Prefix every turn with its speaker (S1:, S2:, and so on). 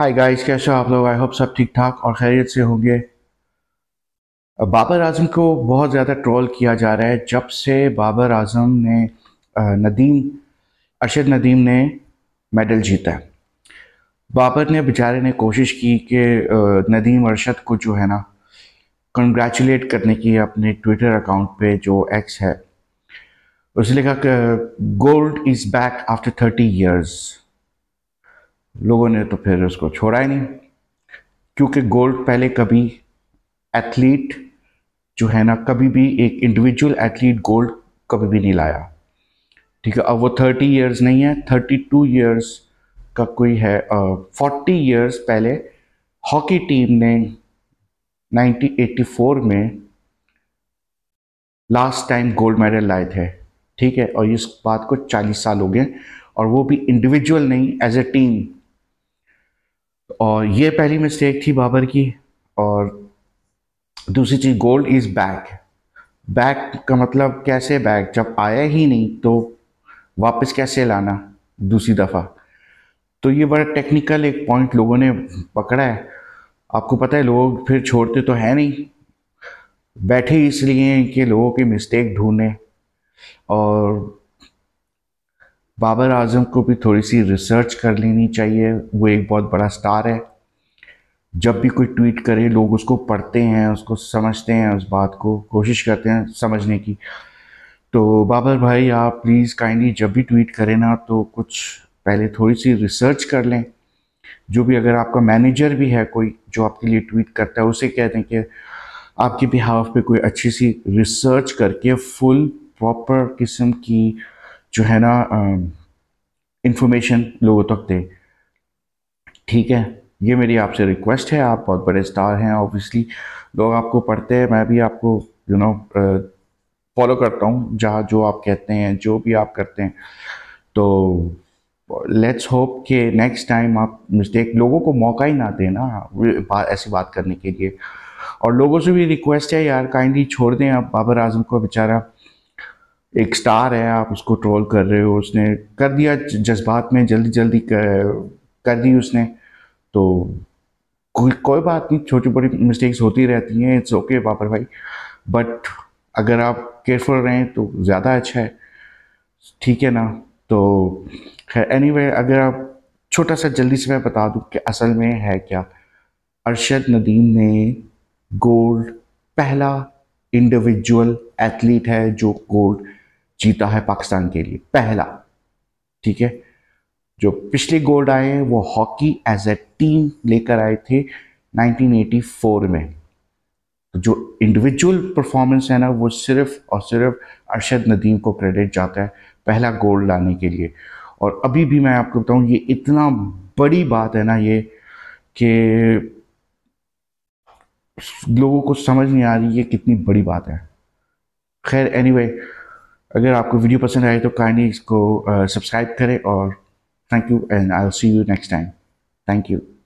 S1: hi guys कैसे हो आप लोग आई होप सब ठीक ठाक और खैरियत से होंगे बाबर आजम को बहुत ज़्यादा ट्रोल किया जा रहा है जब से बाबर आजम ने नदीम अरशद नदीम ने मेडल जीता है बाबर ने बेचारे ने कोशिश की कि नदीम अरशद को जो है ना कंग्रेचुलेट करने की अपने ट्विटर अकाउंट पे जो एक्स है उसने लिखा gold is back after thirty years लोगों ने तो फिर उसको छोड़ा ही नहीं क्योंकि गोल्ड पहले कभी एथलीट जो है ना कभी भी एक इंडिविजुअल एथलीट गोल्ड कभी भी नहीं लाया ठीक है अब वो थर्टी ईयर्स नहीं है थर्टी टू ईयर्स का कोई है फोर्टी ईयर्स पहले हॉकी टीम ने 1984 में लास्ट टाइम गोल्ड मेडल लाए थे ठीक है और इस बात को 40 साल हो गए और वो भी इंडिविजुअल नहीं एज ए टीम और ये पहली मिस्टेक थी बाबर की और दूसरी चीज़ गोल्ड इज़ बैक बैक का मतलब कैसे बैक जब आया ही नहीं तो वापस कैसे लाना दूसरी दफ़ा तो ये बड़ा टेक्निकल एक पॉइंट लोगों ने पकड़ा है आपको पता है लोग फिर छोड़ते तो हैं नहीं बैठे इसलिए कि लोगों की मिस्टेक ढूंढें और बाबर आजम को भी थोड़ी सी रिसर्च कर लेनी चाहिए वो एक बहुत बड़ा स्टार है जब भी कोई ट्वीट करे लोग उसको पढ़ते हैं उसको समझते हैं उस बात को कोशिश करते हैं समझने की तो बाबर भाई आप प्लीज़ काइंडली जब भी ट्वीट करें ना तो कुछ पहले थोड़ी सी रिसर्च कर लें जो भी अगर आपका मैनेजर भी है कोई जो आपके लिए ट्वीट करता है उसे कहते हैं कि आपके बिहाफ पे कोई अच्छी सी रिसर्च करके फुल प्रॉपर किस्म की जो है ना इंफॉर्मेशन लोगों तक दे ठीक है ये मेरी आपसे रिक्वेस्ट है आप बहुत बड़े स्टार हैं ऑब्वियसली लोग आपको पढ़ते हैं मैं भी आपको यू नो फॉलो करता हूँ जहाँ जो आप कहते हैं जो भी आप करते हैं तो लेट्स होप कि नेक्स्ट टाइम आप मिस्टेक लोगों को मौका ही ना देना बा, ऐसी बात करने के लिए और लोगों से भी रिक्वेस्ट है यार काइंडली छोड़ दें आप बाबर आजम को बेचारा एक स्टार है आप उसको ट्रोल कर रहे हो उसने कर दिया जज्बात में जल्दी जल्दी कर, कर दी उसने तो कोई कोई बात नहीं छोटी बड़ी मिस्टेक्स होती रहती हैं इट्स ओके बापर भाई बट अगर आप केयरफुल रहें तो ज़्यादा अच्छा है ठीक है ना तो खैर एनी anyway, अगर आप छोटा सा जल्दी से मैं बता दूं कि असल में है क्या अरशद नदीम ने गोल्ड पहला इंडिविजुअल एथलीट है जो गोल्ड जीता है पाकिस्तान के लिए पहला ठीक है जो पिछले गोल्ड आए हैं वो हॉकी एज ए टीम लेकर आए थे 1984 में जो इंडिविजुअल परफॉर्मेंस है ना वो सिर्फ और सिर्फ अरशद नदीम को क्रेडिट जाता है पहला गोल्ड लाने के लिए और अभी भी मैं आपको बताऊं ये इतना बड़ी बात है ना ये कि लोगों को समझ नहीं आ रही ये कितनी बड़ी बात है खैर एनीवे anyway, अगर आपको वीडियो पसंद आए तो काइंडली इसको सब्सक्राइब uh, करें और thank you and I will see you next time thank you